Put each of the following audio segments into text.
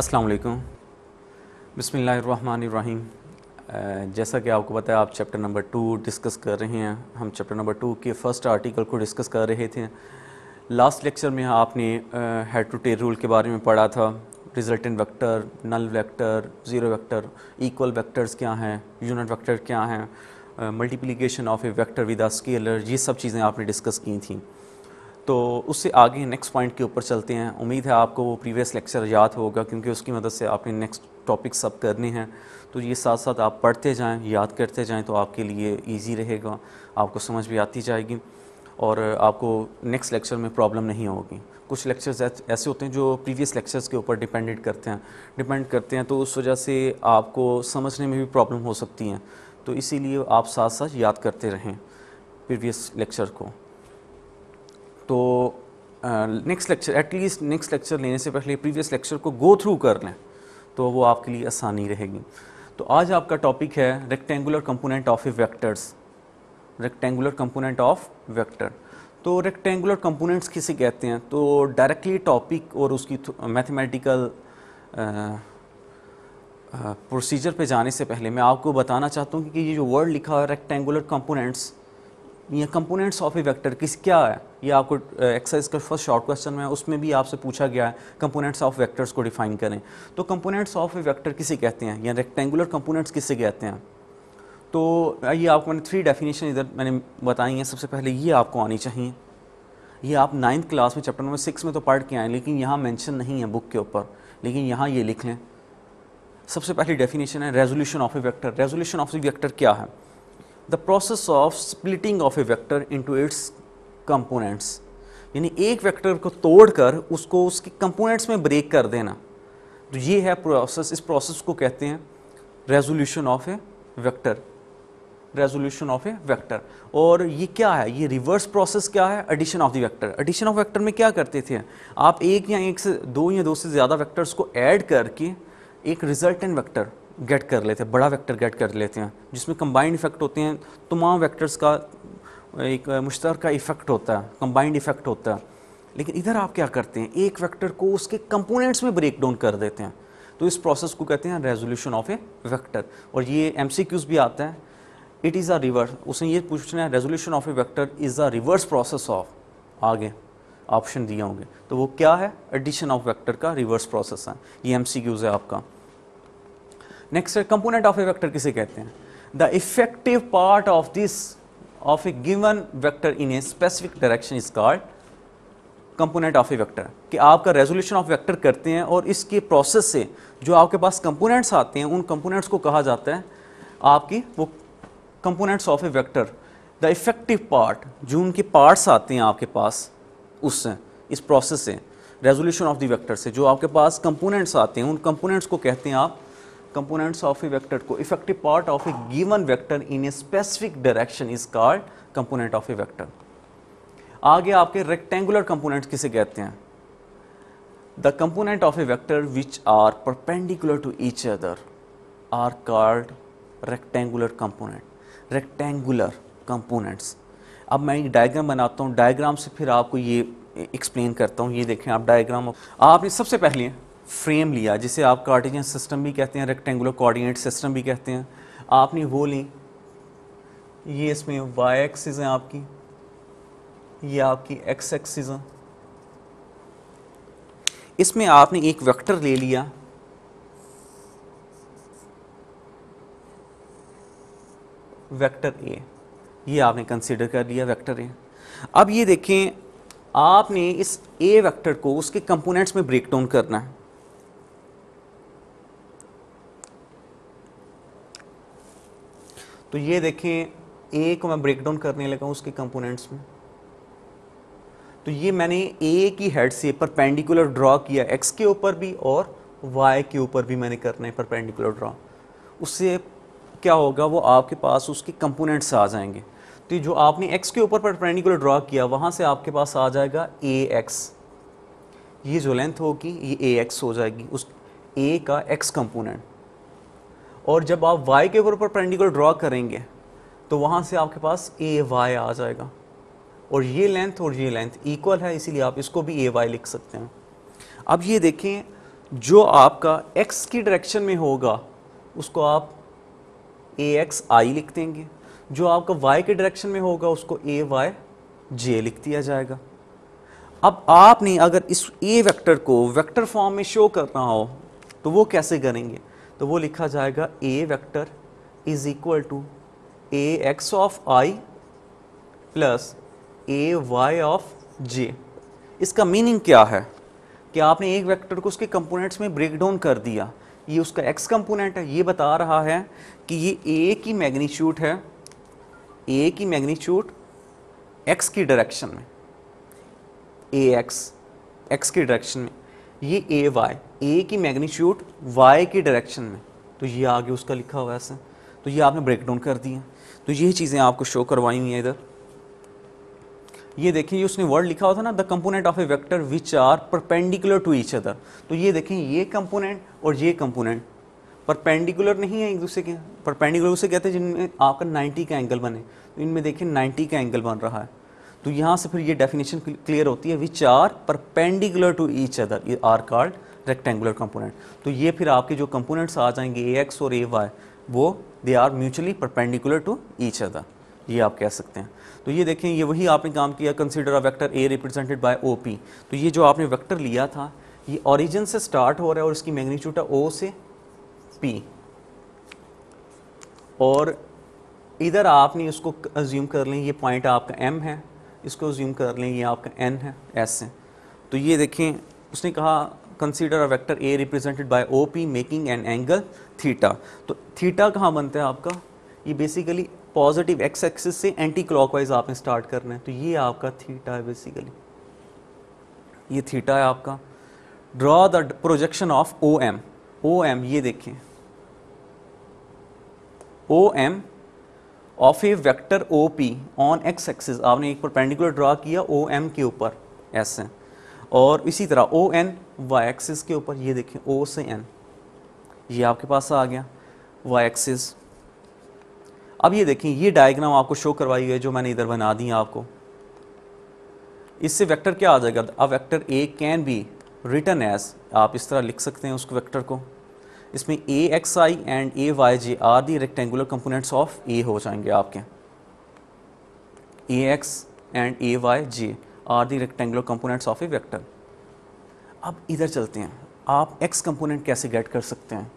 अस्सलाम वालेकुम बिसमीम जैसा कि आपको पता है आप चैप्टर नंबर टू डिस्कस कर रहे हैं हम चैप्टर नंबर टू के फ़र्स्ट आर्टिकल को डिस्कस कर रहे थे लास्ट लेक्चर में आपने हेड टू टेल रूल के बारे में पढ़ा था resultant vector null vector zero vector equal vectors क्या हैं यूनिट वेक्टर क्या हैं multiplication of a vector with a scalar ये सब चीज़ें आपने डिस्कस की थी तो उससे आगे नेक्स्ट पॉइंट के ऊपर चलते हैं उम्मीद है आपको वो प्रीवियस लेक्चर याद होगा क्योंकि उसकी मदद से आपने नेक्स्ट टॉपिक सब करने हैं तो ये साथ साथ आप पढ़ते जाएं याद करते जाएं तो आपके लिए इजी रहेगा आपको समझ भी आती जाएगी और आपको नेक्स्ट लेक्चर में प्रॉब्लम नहीं होगी कुछ लेक्चर्स ऐसे होते हैं जो प्रीवियस लेक्चर्स के ऊपर डिपेंडेंट करते हैं डिपेंड करते हैं तो उस वजह से आपको समझने में भी प्रॉब्लम हो सकती हैं तो इसीलिए आप साथ साथ याद करते रहें प्रीवियस लेक्चर को तो next lecture at least next lecture लेने से पहले प्रीवियस लेक्चर को गो थ्रू कर लें तो वो आपके लिए आसानी रहेगी तो आज आपका टॉपिक है rectangular component of a vectors rectangular component of vector तो रेक्टेंगुलर कंपोनेंट्स किसे कहते हैं तो डायरेक्टली टॉपिक और उसकी मैथमेटिकल प्रोसीजर पे जाने से पहले मैं आपको बताना चाहता हूँ कि ये जो वर्ड लिखा है रेक्टेंगुलर कंपोनेंट्स या कंपोनेंट्स ऑफ ए वेक्टर किस क्या है ये आपको एक्सरसाइज का फर्स्ट शॉर्ट क्वेश्चन में उसमें भी आपसे पूछा गया है कंपोनेंट्स ऑफ वेक्टर्स को डिफाइन करें तो कंपोनेंट्स ऑफ ए वेक्टर किसे कहते हैं या रेक्टेंगुलर कंपोनेंट्स किसे कहते हैं तो ये आपको मैंने थ्री डेफिनेशन इधर मैंने बताई हैं सबसे पहले ये आपको आनी चाहिए ये आप नाइन्थ क्लास में चैप्टर नंबर सिक्स में तो पढ़ के आए लेकिन यहाँ मैंशन नहीं है बुक के ऊपर लेकिन यहाँ ये लिख लें सबसे पहली डेफिनेशन है resolution of a vector resolution of a vector क्या है the process of splitting of a vector into its components यानी एक वेक्टर को तोड़कर उसको उसके कंपोनेंट्स में ब्रेक कर देना तो ये है प्रोसेस इस प्रोसेस को कहते हैं resolution of a vector resolution of a vector और ये क्या है ये रिवर्स प्रोसेस क्या है addition of the vector addition of vector में क्या करते थे आप एक या एक से दो या दो से ज़्यादा वेक्टर्स को ऐड करके एक रिजल्टेंट वेक्टर गेट कर लेते हैं बड़ा वेक्टर गेट कर लेते हैं जिसमें कंबाइंड इफ़ेक्ट होते हैं तमाम वेक्टर्स का एक मुश्तर का इफ़ेक्ट होता है कंबाइंड इफ़ेक्ट होता है लेकिन इधर आप क्या करते हैं एक वेक्टर को उसके कंपोनेंट्स में ब्रेक डाउन कर देते हैं तो इस प्रोसेस को कहते हैं रेजोल्यूशन ऑफ ए वेक्टर और ये एम भी आता है इट इज़ अ रिवर्स उसने ये पूछना है resolution of a vector is a reverse process of आगे ऑप्शन दिए होंगे तो वो क्या है एडिशन ऑफ वेक्टर का रिवर्स प्रोसेस है ये एम है आपका next component of a vector किसे कहते हैं the effective part of this of a given vector in a specific direction is called component of a vector कि आपका रेजोल्यूशन ऑफ वेक्टर करते हैं और इसके प्रोसेस से जो आपके पास कंपोनेंट्स आते हैं उन कंपोनेंट्स को कहा जाता है आपकी वो components of a vector the effective part जो उनके पार्ट्स आते हैं आपके पास उससे इस प्रोसेस से रेजोल्यूशन ऑफ द वेक्टर से जो आपके पास कंपोनेंट्स आते हैं उन कंपोनेंट्स को कहते हैं आप components of a vector co effective part of a given vector in a specific direction is called component of a vector आगे आपके rectangular components किसे कहते हैं the component of a vector which are perpendicular to each other are called rectangular component rectangular components अब मैं एक diagram बनाता हूँ डायग्राम से फिर आपको ये एक्सप्लेन करता हूँ ये देखें आप डायग्राम आपने सबसे पहले फ्रेम लिया जिसे आप कार्टिजन सिस्टम भी कहते हैं रेक्टेंगुलर कोऑर्डिनेट सिस्टम भी कहते हैं आपने वो ली ये इसमें वाई एक्सिस हैं आपकी ये आपकी एक्स एक्सिस हैं इसमें आपने एक वेक्टर ले लिया वेक्टर ए ये आपने कंसिडर कर लिया वेक्टर ए अब ये देखें आपने इस ए वेक्टर को उसके कंपोनेंट्स में ब्रेक डाउन करना है तो ये देखें ए को मैं ब्रेक डाउन करने लगा उसके कंपोनेंट्स में तो ये मैंने ए की हेड से परपेंडिकुलर ड्रॉ किया एक्स के ऊपर भी और वाई के ऊपर भी मैंने करना है परपेंडिकुलर ड्रॉ उससे क्या होगा वो आपके पास उसके कंपोनेंट्स आ जाएंगे तो जो आपने एक्स के ऊपर परपेंडिकुलर ड्रॉ किया वहाँ से आपके पास आ जाएगा ए एक्स ये जो लेंथ होगी ये ए एक्स हो जाएगी उस ए का एक्स कंपोनेंट और जब आप वाई के ऊपर पेंडिकुलर ड्रॉ करेंगे तो वहाँ से आपके पास ए वाई आ जाएगा और ये लेंथ और ये लेंथ इक्वल है इसीलिए आप इसको भी ए वाई लिख सकते हैं अब ये देखें जो आपका एक्स की डायरेक्शन में होगा उसको आप ए एक्स आई लिख देंगे जो आपका वाई के डायरेक्शन में होगा उसको ए वाई जे लिख दिया जाएगा अब आपने अगर इस ए वेक्टर को वेक्टर फॉर्म में शो करना हो तो वो कैसे करेंगे तो वो लिखा जाएगा A vector is equal to A X of I plus A Y of J इसका मीनिंग क्या है कि आपने एक वेक्टर को उसके कंपोनेंट्स में ब्रेक डाउन कर दिया ये उसका एक्स कंपोनेंट है ये बता रहा है कि ये ए की मैग्नीट्यूड है ए की मैग्नीट्यूड एक्स की डायरेक्शन में ए एक्स एक्स की डायरेक्शन में ये ए वाई ए की मैग्नीट्यूड वाई की डायरेक्शन में तो ये आगे उसका लिखा हुआ है ऐसे तो ये आपने ब्रेक डाउन कर दिया तो ये चीज़ें आपको शो करवाई हुई हैं इधर ये देखें ये उसने वर्ड लिखा हुआ था ना the component of a vector which are perpendicular to each other तो ये देखें ये कंपोनेंट और ये कंपोनेंट परपेंडिकुलर नहीं है एक दूसरे के परपेंडिकुलर उसे कहते हैं जिनमें आपका 90 का एंगल बने तो इनमें देखें 90 का एंगल बन रहा है तो यहाँ से फिर ये डेफिनेशन क्लियर होती है which are perpendicular to each other ये आर कार्ड रेक्टेंगुलर कंपोनेंट तो ये फिर आपके जो कंपोनेंट्स आ जाएंगे ए एक्स और ए वाई वो they are mutually perpendicular to each other ये आप कह सकते हैं तो ये देखें ये वही आपने काम किया consider a vector A represented by O P तो ये जो आपने वैक्टर लिया था ये ओरिजिन से स्टार्ट हो रहा है और इसकी मैग्नीट्यूड है ओ से पी और इधर आपने इसको अज्यूम कर लें ये पॉइंट आपका एम है इसको अज्यूम कर लें ये आपका एन है एस है तो ये देखें उसने कहा consider a vector A represented by O P making an angle theta तो थीटा कहाँ बनता है आपका ये बेसिकली पॉजिटिव एक्स एक्सिस से एंटी क्लॉकवाइज आपने स्टार्ट करना है तो ये आपका थीटा है बेसिकली ये थीटा है आपका draw the projection of O M O M ये देखें O M of A vector O P on X axis आपने एक पर पेंडिकुलर ड्रॉ किया ओ एम के ऊपर ऐसे और इसी तरह ओ एन वाई एक्सिस के ऊपर ये देखें ओ से एन ये आपके पास आ गया वाई एक्सिस अब ये देखें ये डायग्राम आपको शो करवाई है जो मैंने इधर बना दी आपको इससे वेक्टर क्या आ जाएगा अब vector A can be written as आप इस तरह लिख सकते हैं उसको वेक्टर को इसमें A X I and A Y J are the rectangular components of A हो जाएंगे आपके A X and A Y J are the rectangular components of a vector अब इधर चलते हैं आप एक्स कंपोनेंट कैसे गेट कर सकते हैं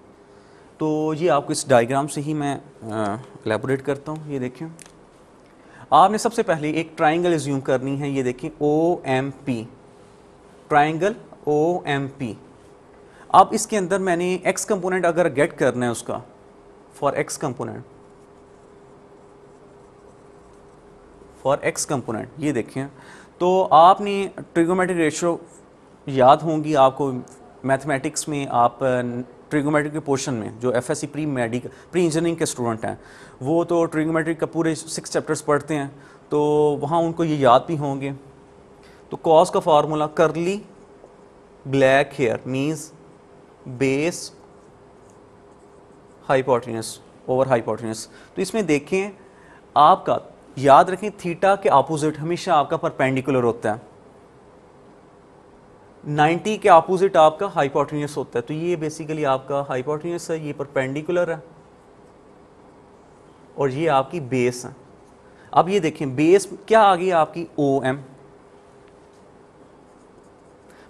तो ये आपको इस डायग्राम से ही मैं एलेबोरेट करता हूँ ये देखें आपने सबसे पहले एक ट्राइंगल एज्यूम करनी है ये देखें O M P triangle O M P अब इसके अंदर मैंने एक्स कंपोनेंट अगर गेट करना है उसका for X component for X component ये देखें तो आपने ट्रिगोमेट्रिक रेशो याद होंगी आपको मैथमेटिक्स में आप ट्रिगोमेट्रिक के पोर्शन में जो F S C pre medical pre engineering के स्टूडेंट हैं वो तो ट्रिगोमेट्रिक का पूरे सिक्स चैप्टर्स पढ़ते हैं तो वहाँ उनको ये याद भी होंगे तो कॉस का फार्मूला करली black hair means base hypotenuse over hypotenuse तो इसमें देखें आपका याद रखें थीटा के अपोजिट हमेशा आपका परपेंडिकुलर होता है 90 के अपोजिट आपका हाइपोटनियस होता है तो ये बेसिकली आपका हाइपोटनियस है ये परपेंडिकुलर है और ये आपकी बेस है अब ये देखें बेस क्या आ गई आपकी ओ एम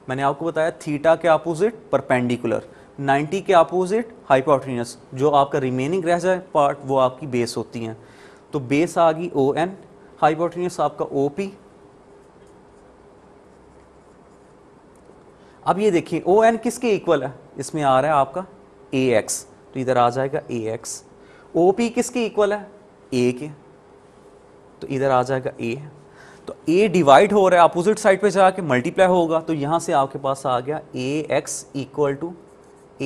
मैंने आपको बताया थीटा के अपोजिट परपेंडिकुलर 90 के अपोजिट हाइपोटनियस जो आपका रिमेनिंग रह जाए पार्ट वो आपकी बेस होती हैं तो बेस आ गई ओ एन हाइपोटेन्यूस आपका ओ पी अब ये देखिए ओ एन किसके इक्वल है इसमें आ रहा है आपका ए एक्स तो इधर आ जाएगा ए एक्स ओ पी किसके इक्वल है ए के तो इधर आ जाएगा ए तो ए डिवाइड हो रहा है अपोजिट साइड पे जाके मल्टीप्लाई होगा तो यहां से आपके पास आ गया A X equal to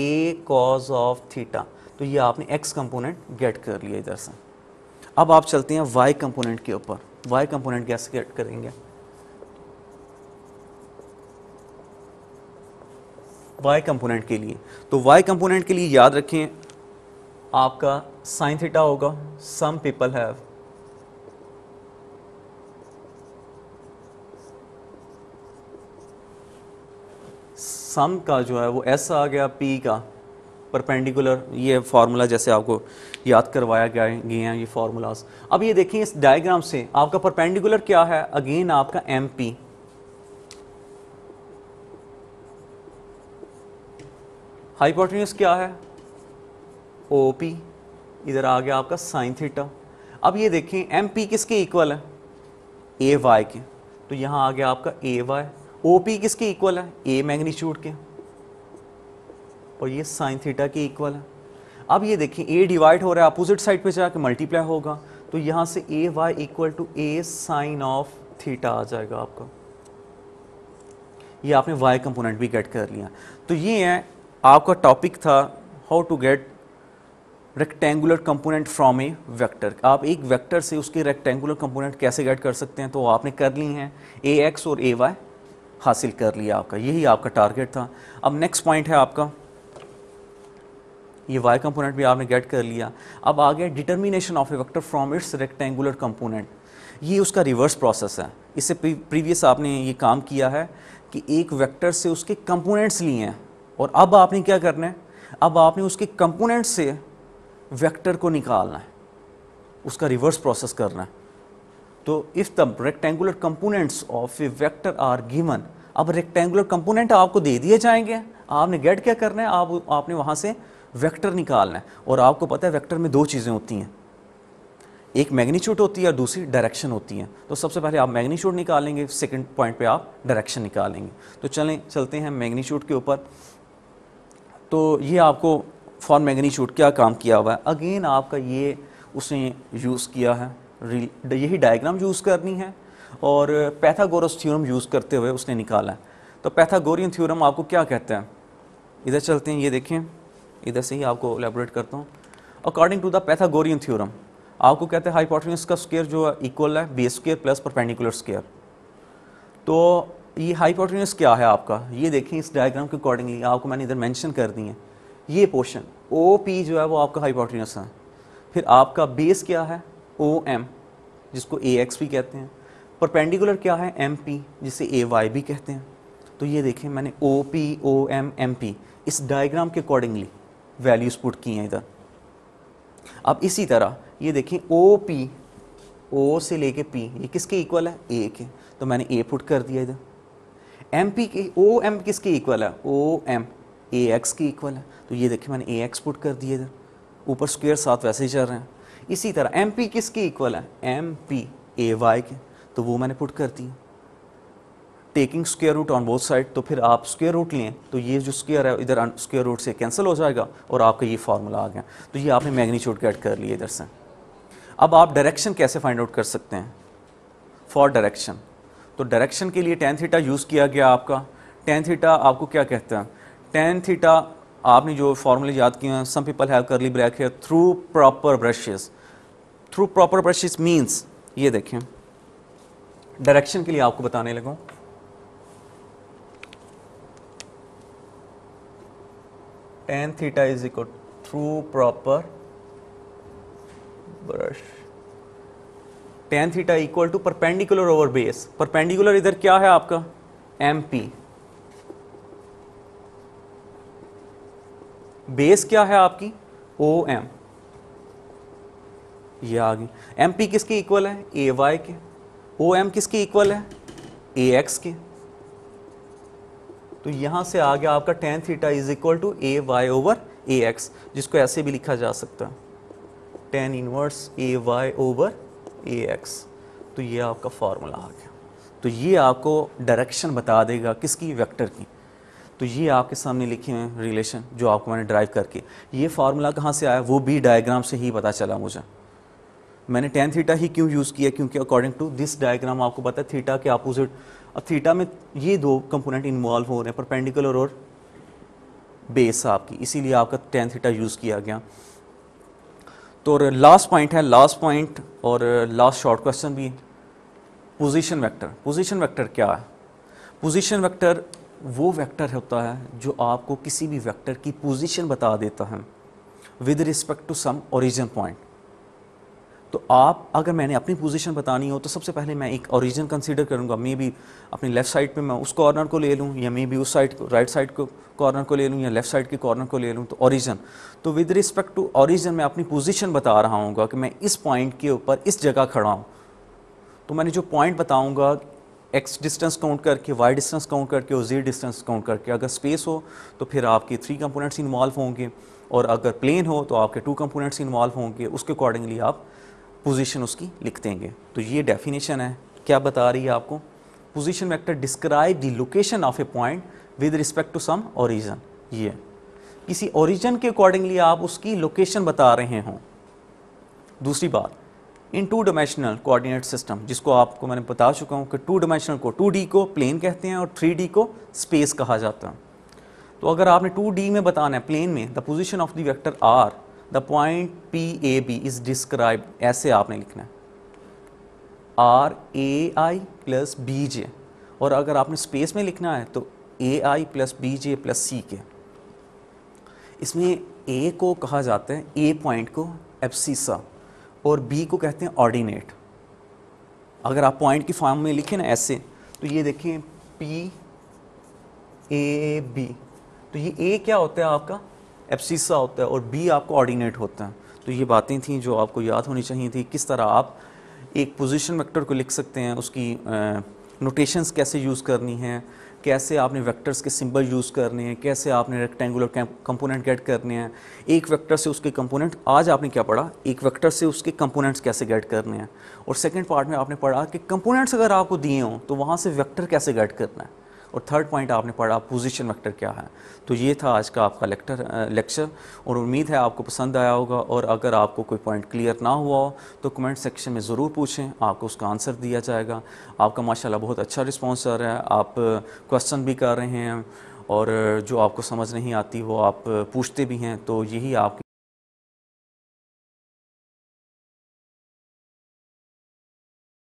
A cos of theta तो ये आपने एक्स कंपोनेंट गेट कर लिया इधर से अब आप चलते हैं वाई कंपोनेंट के ऊपर वाई कंपोनेंट कैसे करेंगे वाई कंपोनेंट के लिए तो वाई कंपोनेंट के लिए याद रखें आपका साइन थीटा होगा सम पीपल हैव सम का जो है वो ऐसा आ गया पी का परपेंडिकुलर ये फार्मूला जैसे आपको याद करवाया गया गए हैं ये फार्मूलाज अब ये देखें इस डायग्राम से आपका परपेंडिकुलर क्या है अगेन आपका एम पी हाइपोटेन्यूस क्या है ओ पी इधर आ गया आपका साइन थीटा अब ये देखें एम पी किसके इक्वल है ए वाई के तो यहाँ आ गया आपका ए वाई ओ पी किसके इक्वल है ए मैग्नीट्यूड के और ये साइन थीटा के इक्वल है अब ये देखें ए डिवाइड हो रहा है अपोजिट साइड पे जाके मल्टीप्लाई होगा तो यहाँ से A Y equal to A sine of theta आ जाएगा आपका ये आपने वाई कंपोनेंट भी गेट कर लिया तो ये है आपका टॉपिक था how to get rectangular component from a vector आप एक वेक्टर से उसके रेक्टेंगुलर कंपोनेंट कैसे गेट कर सकते हैं तो आपने कर ली हैं ए एक्स और ए वाई हासिल कर लिया आपका यही आपका टारगेट था अब नेक्स्ट पॉइंट है आपका ये वाई कंपोनेंट भी आपने गेट कर लिया अब आ गया determination of a vector from its rectangular component ये उसका रिवर्स प्रोसेस है इससे प्रीवियस आपने ये काम किया है कि एक वेक्टर से उसके कंपोनेंट्स लिए हैं और अब आपने क्या करना है अब आपने उसके कंपोनेंट से वेक्टर को निकालना है उसका रिवर्स प्रोसेस करना है तो if the rectangular components of a vector are given अब रेक्टेंगुलर कंपोनेंट आपको दे दिए जाएंगे आपने गेट क्या करना है आप आपने वहाँ से वेक्टर निकालना है और आपको पता है वेक्टर में दो चीज़ें होती हैं एक मैग्नीट्यूड होती है और दूसरी डायरेक्शन होती है तो सबसे पहले आप मैग्नीट्यूड निकालेंगे सेकंड पॉइंट पे आप डायरेक्शन निकालेंगे तो चलें चलते हैं मैग्नीट्यूड के ऊपर तो ये आपको फॉर मैग्नीट्यूड क्या काम किया हुआ है अगेन आपका ये उसने यूज़ किया है यही डायग्राम यूज़ करनी है और पैथागोरस थ्योरम यूज़ करते हुए उसने निकाला है तो पैथागोरियन थ्योरम आपको क्या कहता है इधर चलते हैं ये देखें इधर से ही आपको एलेबोरेट करता हूँ according to the Pythagorean theorem आपको कहते हैं हाइपोटेन्यूस का स्केयर जो है इक्वल है B square plus perpendicular square तो ये हाइपोटेन्यूस क्या है आपका ये देखें इस डायग्राम के अकॉर्डिंगली आपको मैंने इधर मैंशन कर दी है ये पोर्शन ओ पी जो है वो आपका हाइपोटेन्यूस है फिर आपका बेस क्या है ओ एम जिसको ए एक्स भी कहते हैं परपेंडिकुलर क्या है एम पी जिसे ए वाई भी कहते हैं तो ये देखें मैंने O P O M M P इस डायग्राम के अकॉर्डिंगली वैल्यूज़ पुट की हैं इधर अब इसी तरह ये देखें ओ पी ओ से लेके पी ये किसके इक्वल है ए के तो मैंने ए पुट कर दिया इधर एम पी के ओ एम किसके इक्वल है ओ एम ए एक्स के इक्वल है तो ये देखिए मैंने ए एक्स पुट कर दिया इधर ऊपर स्क्वेयर साथ वैसे ही चल रहे हैं इसी तरह एम पी किसके इक्वल है एम पी ए वाई के तो वो मैंने पुट कर दिया taking square root on both side तो फिर आप स्क्वेयर रूट लें तो ये जो स्क्वेयर है इधर स्क्वेयर रूट से कैंसिल हो जाएगा और आपका ये फार्मूला आ गया तो ये आपने मैग्नीट्यूड कैड कर लिया इधर से अब आप डायरेक्शन कैसे फाइंड आउट कर सकते हैं फॉर डायरेक्शन तो डायरेक्शन के लिए टेन थीटा यूज़ किया गया आपका टेन थीटा आपको क्या कहते हैं टेन थीटा आपने जो फार्मूले याद किए हैं सम पीपल हैव कर ली ब्रैक है through proper brushes through proper brushes means ये देखें डायरेक्शन के लिए आपको बताने लगूँ tan theta is equal through proper brush tan theta equal to perpendicular over base perpendicular इधर क्या है आपका mp बेस क्या है आपकी ओ एम यह आ गई एम पी किसके इक्वल है ए वाई के ओ एम किसके इक्वल है ए एक्स के तो यहाँ से आ गया आपका tan theta is equal to A Y over A X जिसको ऐसे भी लिखा जा सकता है tan inverse A Y over A X तो ये आपका फार्मूला आ गया तो ये आपको डायरेक्शन बता देगा किसकी वेक्टर की तो ये आपके सामने लिखे हैं रिलेशन जो आपको मैंने ड्राइव करके ये फार्मूला कहाँ से आया वो भी डायग्राम से ही पता चला मुझे मैंने टेन थीटा ही क्यों यूज़ किया क्योंकि अकॉर्डिंग टू दिस डायग्राम आपको पता है थीटा के अपोजिट अब थीटा में ये दो कंपोनेंट इन्वॉल्व हो रहे हैं परपेंडिकुलर और बेस आपकी इसीलिए आपका टेन थीटा यूज़ किया गया तो और लास्ट पॉइंट है लास्ट पॉइंट और लास्ट शॉर्ट क्वेश्चन भी पोजीशन वेक्टर पोजीशन वेक्टर क्या है पोजीशन वेक्टर वो वेक्टर होता है जो आपको किसी भी वेक्टर की पोजीशन बता देता है with respect to some origin point तो आप अगर मैंने अपनी पोजीशन बतानी हो तो सबसे पहले मैं एक ओरिजिन कंसीडर करूँगा मे बी अपनी लेफ़्ट साइड पे मैं उस कॉर्नर को ले लूँ या मे बी उस साइड को राइट साइड को कॉर्नर को ले लूँ या लेफ़्ट साइड के कॉर्नर को ले लूँ तो ओरिजिन तो विद रिस्पेक्ट टू ओरिजिन मैं अपनी पोजिशन बता रहा हूँ कि मैं इस पॉइंट के ऊपर इस जगह खड़ा हूँ तो मैंने जो पॉइंट बताऊँगा एक्स डिस्टेंस काउंट करके वाई डिस्टेंस काउंट करके और जेड डिस्टेंस काउंट करके अगर स्पेस हो तो फिर आपके थ्री कंपोनेंट्स इन्वॉल्व होंगे और अगर प्लेन हो तो आपके टू कंपोनेंट्स इन्वॉल्व होंगे उसके अकॉर्डिंगली आप पोजीशन उसकी लिख देंगे तो ये डेफिनेशन है क्या बता रही है आपको position vector describe the location of a point with respect to some origin ये किसी ओरिजन के अकॉर्डिंगली आप उसकी लोकेशन बता रहे हों दूसरी बात in two dimensional coordinate system जिसको आपको मैंने बता चुका हूँ कि टू डायमेंशनल को टू डी को प्लेन कहते हैं और थ्री डी को स्पेस कहा जाता है तो अगर आपने टू डी में बताना है प्लेन में the position of the vector R the point P A B is describe ऐसे आपने लिखना है R A I plus B J और अगर आपने स्पेस में लिखना है तो A I plus B J plus C K इसमें ए को कहा जाता है ए पॉइंट को एफसीसा और बी को कहते हैं ऑर्डिनेट अगर आप पॉइंट की फॉर्म में लिखें ना ऐसे तो ये देखें पी ए बी तो ये ए क्या होता है आपका एप्सिसा होता है और बी आपको ऑर्डिनेट होता है तो ये बातें थी जो आपको याद होनी चाहिए थी किस तरह आप एक पोजिशन वेक्टर को लिख सकते हैं उसकी नोटेशंस कैसे यूज़ करनी है कैसे आपने वेक्टर्स के सिंबल यूज़ करने हैं कैसे आपने रेक्टेंगुलर कंपोनेंट गेट करने हैं एक वेक्टर से उसके कंपोनेंट आज आपने क्या पढ़ा एक वेक्टर से उसके कंपोनेंट्स कैसे गेट करने हैं और सेकंड पार्ट में आपने पढ़ा कि कंपोनेंट्स अगर आपको दिए हों तो वहाँ से वेक्टर कैसे गेट करना है और थर्ड पॉइंट आपने पढ़ा पोजीशन वेक्टर क्या है तो ये था आज का आपका लेक्टर लेक्चर और उम्मीद है आपको पसंद आया होगा और अगर आपको कोई पॉइंट क्लियर ना हुआ हो तो कमेंट सेक्शन में ज़रूर पूछें आपको उसका आंसर दिया जाएगा आपका माशाल्लाह बहुत अच्छा रिस्पॉन्स आ रहा है आप क्वेश्चन भी कर रहे हैं और जो आपको समझ नहीं आती वो आप पूछते भी हैं तो यही आपकी